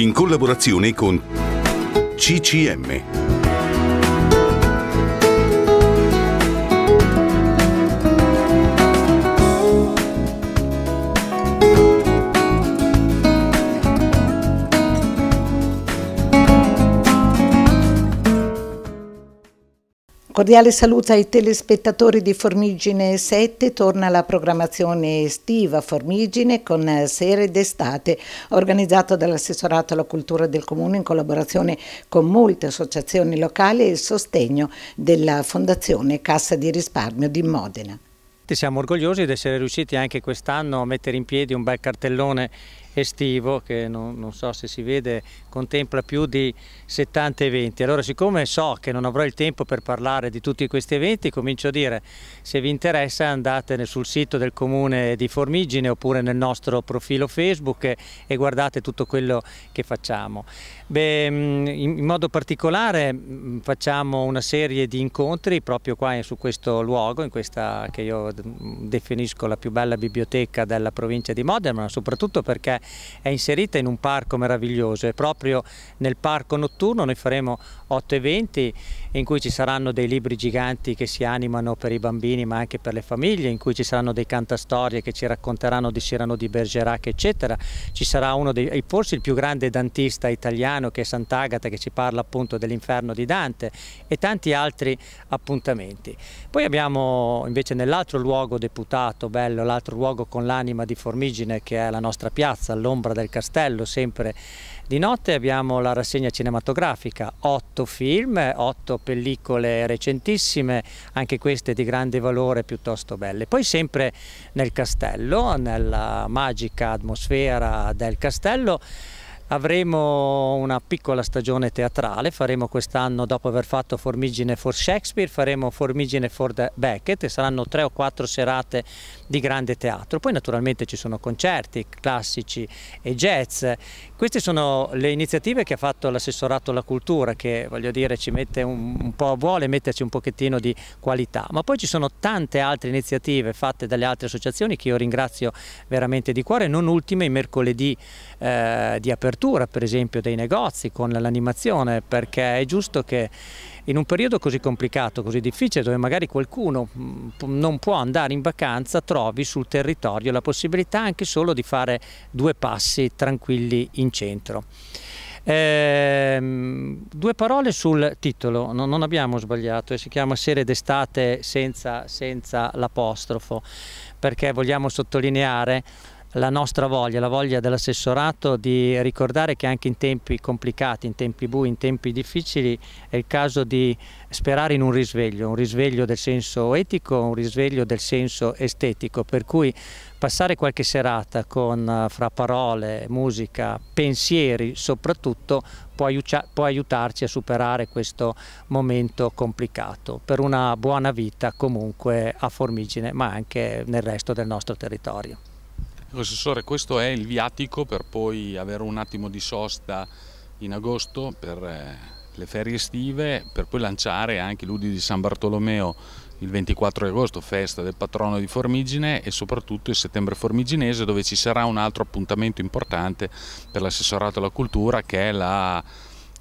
in collaborazione con CCM. Cordiale saluto ai telespettatori di Formigine 7, torna la programmazione estiva Formigine con Sere d'estate, organizzato dall'assessorato alla cultura del comune in collaborazione con molte associazioni locali e il sostegno della Fondazione Cassa di risparmio di Modena. Siamo orgogliosi di essere riusciti anche quest'anno a mettere in piedi un bel cartellone estivo che non, non, so se si vede contempla più di 70 eventi. Allora siccome so che non avrò il tempo per parlare di tutti questi eventi comincio a dire se vi interessa andate sul sito del comune di Formigine oppure nel nostro profilo Facebook e, e guardate tutto quello che facciamo. Beh, mm, in, in modo particolare mm, facciamo una serie di incontri proprio qua su questo luogo, in questa che io mm, definisco la più bella biblioteca della provincia di Modena, ma soprattutto perché è inserita in un parco meraviglioso e proprio nel parco notturno noi faremo 8 eventi in cui ci saranno dei libri giganti che si animano per i bambini ma anche per le famiglie, in cui ci saranno dei cantastorie che ci racconteranno di Cyrano di Bergerac eccetera, ci sarà uno dei, forse il più grande dantista italiano che è Sant'Agata che ci parla appunto dell'inferno di Dante e tanti altri appuntamenti. Poi abbiamo invece nell'altro luogo deputato, bello, l'altro luogo con l'anima di Formigine che è la nostra piazza all'ombra del castello, sempre di notte abbiamo la rassegna cinematografica, otto film, otto pellicole recentissime, anche queste di grande valore, piuttosto belle. Poi sempre nel castello, nella magica atmosfera del castello, Avremo una piccola stagione teatrale, faremo quest'anno dopo aver fatto Formigine for Shakespeare, faremo Formigine for Beckett e saranno tre o quattro serate di grande teatro. Poi naturalmente ci sono concerti classici e jazz. Queste sono le iniziative che ha fatto l'assessorato alla cultura che voglio dire ci mette un, un po', vuole metterci un pochettino di qualità, ma poi ci sono tante altre iniziative fatte dalle altre associazioni che io ringrazio veramente di cuore, non ultime i mercoledì eh, di apertura per esempio dei negozi con l'animazione perché è giusto che in un periodo così complicato, così difficile, dove magari qualcuno mm, non può andare in vacanza, trovi sul territorio la possibilità anche solo di fare due passi tranquilli in centro. Eh, due parole sul titolo, no, non abbiamo sbagliato, eh, si chiama Sere d'estate senza, senza l'apostrofo, perché vogliamo sottolineare la nostra voglia, la voglia dell'assessorato di ricordare che anche in tempi complicati, in tempi bui, in tempi difficili è il caso di sperare in un risveglio, un risveglio del senso etico, un risveglio del senso estetico, per cui passare qualche serata con eh, fra parole, musica, pensieri soprattutto può, può aiutarci a superare questo momento complicato per una buona vita comunque a Formigine ma anche nel resto del nostro territorio. Assessore, questo è il viatico per poi avere un attimo di sosta in agosto per eh, le ferie estive, per poi lanciare anche l'Udi di San Bartolomeo il 24 agosto, festa del patrono di Formigine e soprattutto il settembre formiginese dove ci sarà un altro appuntamento importante per l'assessorato alla cultura che è la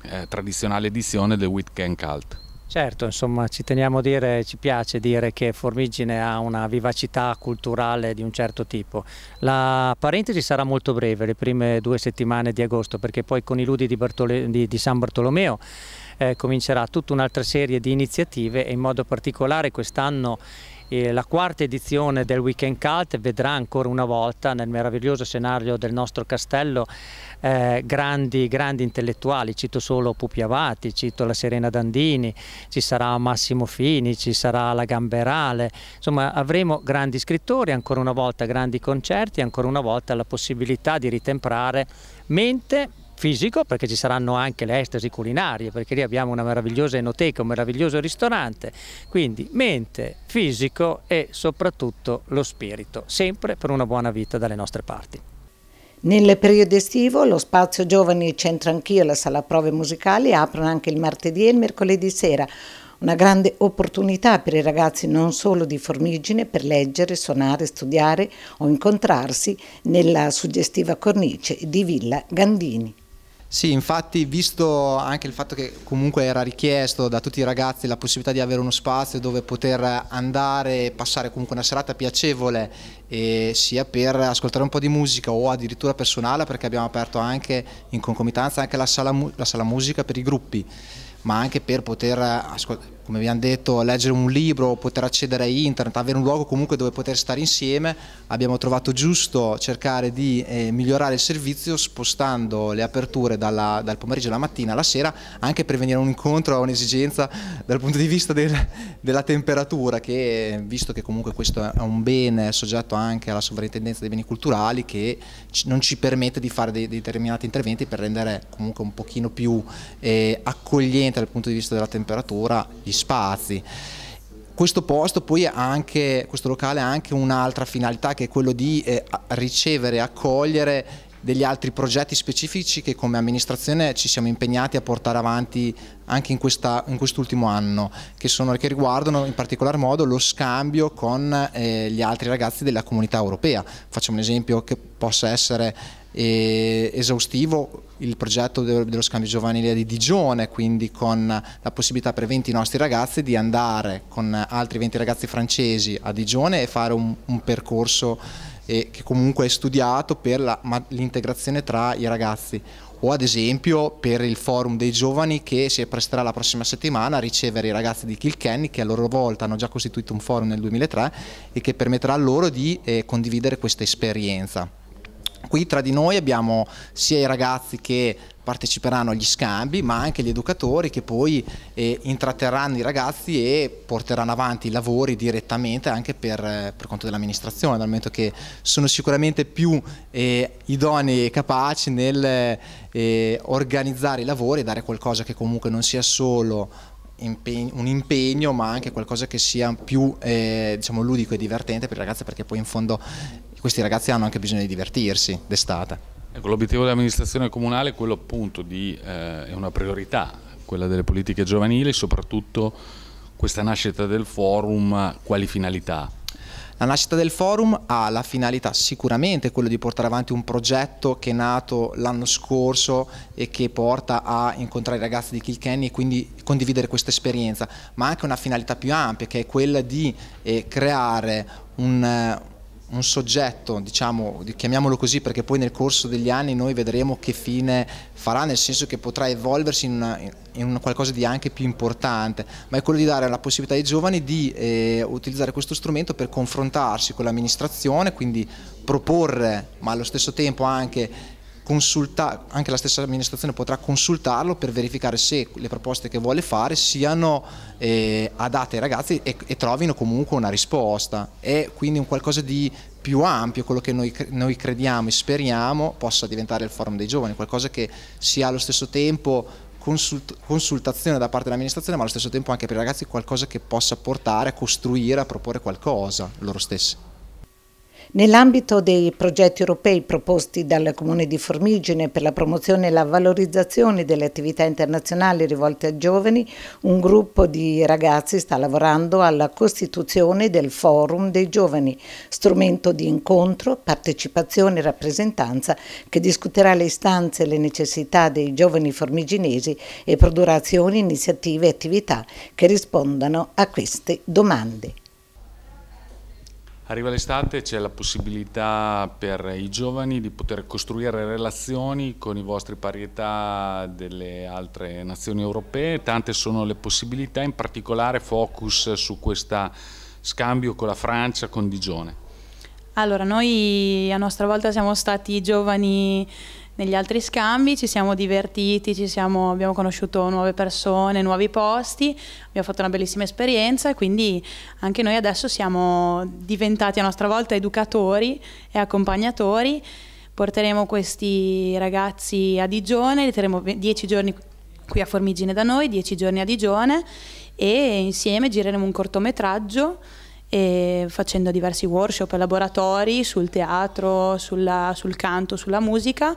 eh, tradizionale edizione del Weekend Cult. Certo, insomma, ci teniamo a dire, ci piace dire che Formigine ha una vivacità culturale di un certo tipo. La parentesi sarà molto breve, le prime due settimane di agosto, perché poi con i ludi di, Bartole, di, di San Bartolomeo eh, comincerà tutta un'altra serie di iniziative e in modo particolare quest'anno la quarta edizione del Weekend Cult vedrà ancora una volta nel meraviglioso scenario del nostro castello eh, grandi, grandi, intellettuali, cito solo Pupi Avati, cito la Serena Dandini, ci sarà Massimo Fini, ci sarà la Gamberale, insomma avremo grandi scrittori, ancora una volta grandi concerti, ancora una volta la possibilità di ritemprare mente fisico perché ci saranno anche le estasi culinarie perché lì abbiamo una meravigliosa enoteca, un meraviglioso ristorante, quindi mente, fisico e soprattutto lo spirito, sempre per una buona vita dalle nostre parti. Nel periodo estivo lo spazio giovani Centro Anch'io e la sala prove musicali aprono anche il martedì e il mercoledì sera, una grande opportunità per i ragazzi non solo di Formigine per leggere, suonare, studiare o incontrarsi nella suggestiva cornice di Villa Gandini. Sì, infatti, visto anche il fatto che comunque era richiesto da tutti i ragazzi la possibilità di avere uno spazio dove poter andare e passare comunque una serata piacevole sia per ascoltare un po' di musica o addirittura per suonarla perché abbiamo aperto anche in concomitanza anche la sala, la sala musica per i gruppi ma anche per poter ascoltare come abbiamo detto, leggere un libro, poter accedere a internet, avere un luogo comunque dove poter stare insieme, abbiamo trovato giusto cercare di eh, migliorare il servizio spostando le aperture dalla, dal pomeriggio alla mattina alla sera, anche per venire a un incontro a un'esigenza dal punto di vista del, della temperatura, che visto che comunque questo è un bene soggetto anche alla sovrintendenza dei beni culturali, che non ci permette di fare dei, dei determinati interventi per rendere comunque un pochino più eh, accogliente dal punto di vista della temperatura gli spazi. Questo posto poi ha anche, questo locale ha anche un'altra finalità che è quello di eh, ricevere, accogliere degli altri progetti specifici che come amministrazione ci siamo impegnati a portare avanti anche in quest'ultimo quest anno, che, sono, che, riguardano in particolar modo lo scambio con eh, gli altri ragazzi della comunità europea. Facciamo un esempio che possa essere eh, esaustivo il progetto de dello scambio giovanile di Digione, quindi con la possibilità per 20 nostri ragazzi di andare con altri 20 ragazzi francesi a Digione e fare un, un percorso e che comunque è studiato per l'integrazione tra i ragazzi o ad esempio per il forum dei giovani che si presterà la prossima settimana a ricevere i ragazzi di Kilkenny che a loro volta hanno già costituito un forum nel 2003 e che permetterà loro di eh, condividere questa esperienza qui tra di noi abbiamo sia i ragazzi che parteciperanno agli scambi, ma anche gli educatori che poi eh, intratterranno i ragazzi e porteranno avanti i lavori direttamente anche per, eh, per conto dell'amministrazione, dal momento che sono sicuramente più eh, idonei e capaci nel eh, organizzare i lavori e dare qualcosa che comunque non sia solo un impegno ma anche qualcosa che sia più eh, diciamo, ludico e divertente per i ragazzi perché poi in fondo questi ragazzi hanno anche bisogno di divertirsi d'estate. Ecco, l'obiettivo dell'amministrazione comunale è quello appunto di, eh, è una priorità, quella delle politiche giovanili, soprattutto questa nascita del forum, quali finalità? La nascita del forum ha la finalità sicuramente quello di portare avanti un progetto che è nato l'anno scorso e che porta a incontrare i ragazzi di Kilkenny e quindi condividere questa esperienza, ma anche una finalità più ampia che è quella di eh, creare un, eh, un soggetto, diciamo, chiamiamolo così perché poi nel corso degli anni noi vedremo che fine farà, nel senso che potrà evolversi in, una, in una qualcosa di anche più importante, ma è quello di dare la possibilità ai giovani di eh, utilizzare questo strumento per confrontarsi con l'amministrazione, quindi proporre, ma allo stesso tempo anche consulta- anche la stessa amministrazione potrà consultarlo per verificare se le proposte che vuole fare siano eh, adatte ai ragazzi e, e, trovino comunque una risposta. È quindi un qualcosa di più ampio quello che noi, noi crediamo e speriamo possa diventare il forum dei giovani, qualcosa che sia allo stesso tempo consultazione da parte dell'amministrazione, ma allo stesso tempo anche per i ragazzi qualcosa che possa portare a costruire, a proporre qualcosa loro stessi. Nell'ambito dei progetti europei proposti dal Comune di Formigine per la promozione e la valorizzazione delle attività internazionali rivolte ai giovani, un gruppo di ragazzi sta lavorando alla costituzione del Forum dei Giovani, strumento di incontro, partecipazione e rappresentanza che discuterà le istanze e le necessità dei giovani formiginesi e produrrà azioni, iniziative e attività che rispondano a queste domande. Arriva l'estate, c'è la possibilità per i giovani di poter costruire relazioni con i vostri pari età delle altre nazioni europee, tante sono le possibilità, in particolare focus su questo scambio con la Francia, con Digione. Allora, noi a nostra volta siamo stati giovani negli altri scambi, ci siamo divertiti, ci siamo, abbiamo conosciuto nuove persone, nuovi posti, abbiamo fatto una bellissima esperienza e quindi anche noi adesso siamo diventati a nostra volta educatori e accompagnatori. Porteremo questi ragazzi a Digione, li terremo dieci giorni qui a Formigine da noi, dieci giorni a Digione e insieme gireremo un cortometraggio facendo diversi workshop, e laboratori sul teatro, sulla, sul canto, sulla musica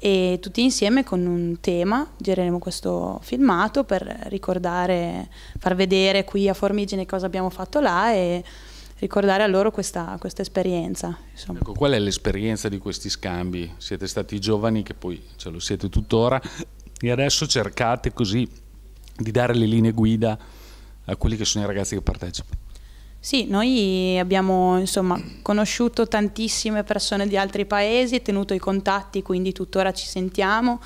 e tutti insieme con un tema gireremo questo filmato per ricordare, far vedere qui a Formigine cosa abbiamo fatto là e ricordare a loro questa, questa esperienza. Ecco, qual è l'esperienza di questi scambi? Siete stati giovani che poi ce lo siete tuttora e adesso cercate così di dare le linee guida a quelli che sono i ragazzi che partecipano. Sì, noi abbiamo insomma, conosciuto tantissime persone di altri paesi, tenuto i contatti, quindi tuttora ci sentiamo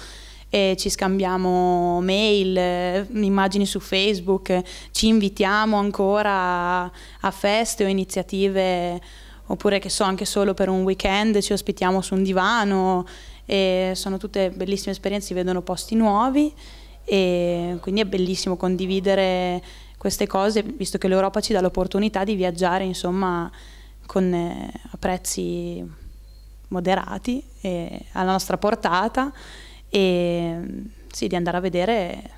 e ci scambiamo mail, eh, immagini su Facebook, ci invitiamo ancora a feste o iniziative oppure che so anche solo per un weekend ci ospitiamo su un divano e sono tutte bellissime esperienze, si vedono posti nuovi e quindi è bellissimo condividere queste cose, visto che l'Europa ci dà l'opportunità di viaggiare insomma, con, eh, a prezzi moderati e alla nostra portata e sì, di andare a vedere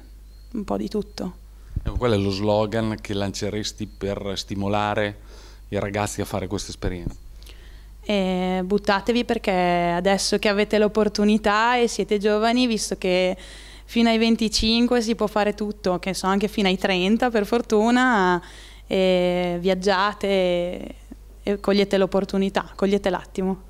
un po' di tutto. Eh, qual è lo slogan che lanceresti per stimolare i ragazzi a fare questa esperienza? E eh, buttatevi perché adesso che avete l'opportunità e siete giovani, visto che fino ai 25 si può fare tutto, che so, anche fino ai 30 per fortuna, e viaggiate e cogliete l'opportunità, cogliete l'attimo.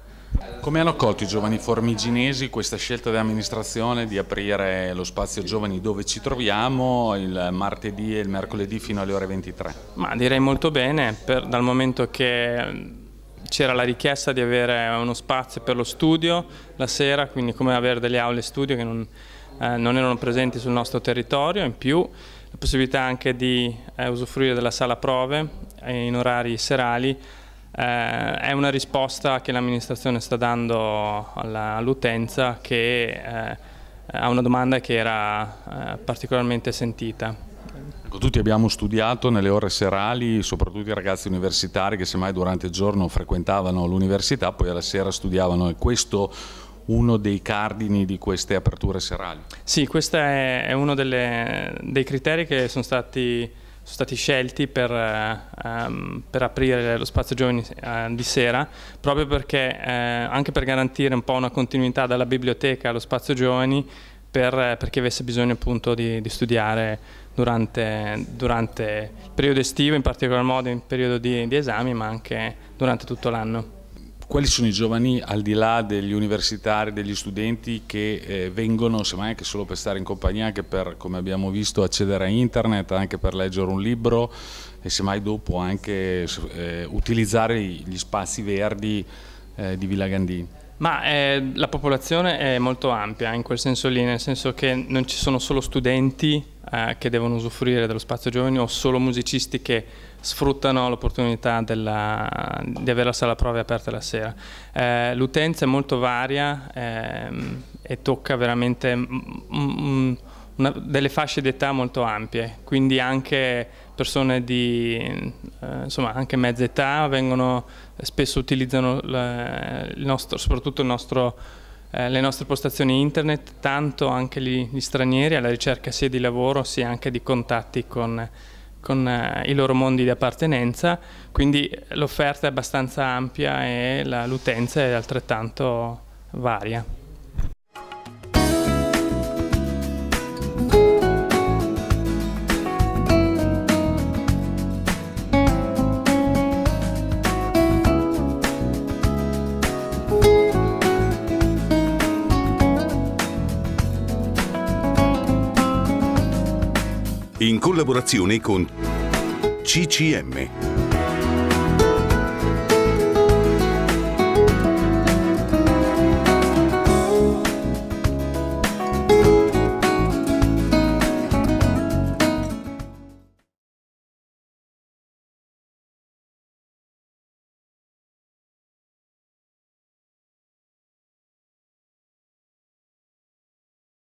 Come hanno accolto i giovani formiginesi questa scelta dell'amministrazione di aprire lo spazio giovani dove ci troviamo il martedì e il mercoledì fino alle ore 23? Ma direi molto bene, per, dal momento che mm, c'era la richiesta di avere uno spazio per lo studio la sera, quindi come avere delle aule studio che non, eh, non erano presenti sul nostro territorio, in più la possibilità anche di eh, usufruire della sala prove eh, in orari serali eh, è una risposta che l'amministrazione sta dando all'utenza all che eh, una domanda che era eh, particolarmente sentita. Ecco, tutti abbiamo studiato nelle ore serali, soprattutto i ragazzi universitari che semmai durante il giorno frequentavano l'università, poi alla sera studiavano e questo uno dei cardini di queste aperture serali. Sì, questo è, uno delle, dei criteri che sono stati, sono stati scelti per, um, per, aprire lo spazio giovani uh, di sera, proprio perché eh, anche per garantire un po' una continuità dalla biblioteca allo spazio giovani per, per chi avesse bisogno appunto di, di studiare durante, durante, il periodo estivo, in particolar modo in periodo di, di esami, ma anche durante tutto l'anno quali sono i giovani al di là degli universitari, degli studenti che eh, vengono semmai anche solo per stare in compagnia, anche per, come abbiamo visto, accedere a internet, anche per leggere un libro e semmai dopo anche eh, utilizzare gli spazi verdi eh, di Villa Gandini? Ma eh, la popolazione è molto ampia in quel senso lì, nel senso che non ci sono solo studenti eh, che devono usufruire dello spazio giovani o solo musicisti che sfruttano l'opportunità della, di avere la sala prove aperta la sera. Eh, l'utenza è molto varia ehm, e tocca veramente una, delle fasce di età molto ampie, quindi anche persone di eh, insomma anche mezza età vengono, spesso utilizzano il nostro, soprattutto il nostro eh, le nostre postazioni internet, tanto anche gli, gli, stranieri alla ricerca sia di lavoro sia anche di contatti con con eh, i loro mondi di appartenenza, quindi l'offerta è abbastanza ampia e l'utenza è altrettanto varia. in collaborazione con CCM.